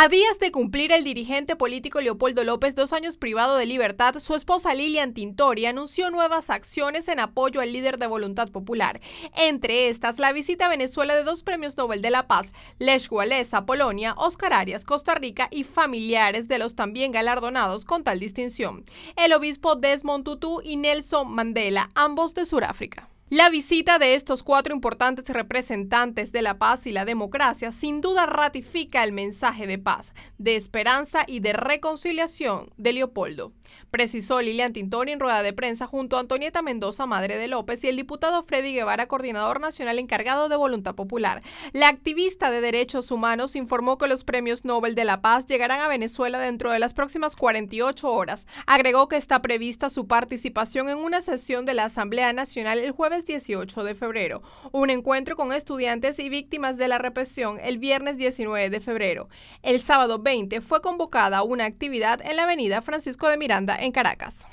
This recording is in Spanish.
Habías de cumplir el dirigente político Leopoldo López dos años privado de libertad. Su esposa Lilian Tintori anunció nuevas acciones en apoyo al líder de Voluntad Popular. Entre estas, la visita a Venezuela de dos premios Nobel de la Paz, Lech Walesa, Polonia, Oscar Arias, Costa Rica y familiares de los también galardonados con tal distinción. El obispo Desmond Tutu y Nelson Mandela, ambos de Sudáfrica. La visita de estos cuatro importantes representantes de la paz y la democracia sin duda ratifica el mensaje de paz, de esperanza y de reconciliación de Leopoldo, precisó Lilian Tintori en rueda de prensa junto a Antonieta Mendoza, madre de López, y el diputado Freddy Guevara, coordinador nacional encargado de Voluntad Popular. La activista de derechos humanos informó que los premios Nobel de la Paz llegarán a Venezuela dentro de las próximas 48 horas. Agregó que está prevista su participación en una sesión de la Asamblea Nacional el jueves 18 de febrero, un encuentro con estudiantes y víctimas de la represión el viernes 19 de febrero. El sábado 20 fue convocada una actividad en la avenida Francisco de Miranda en Caracas.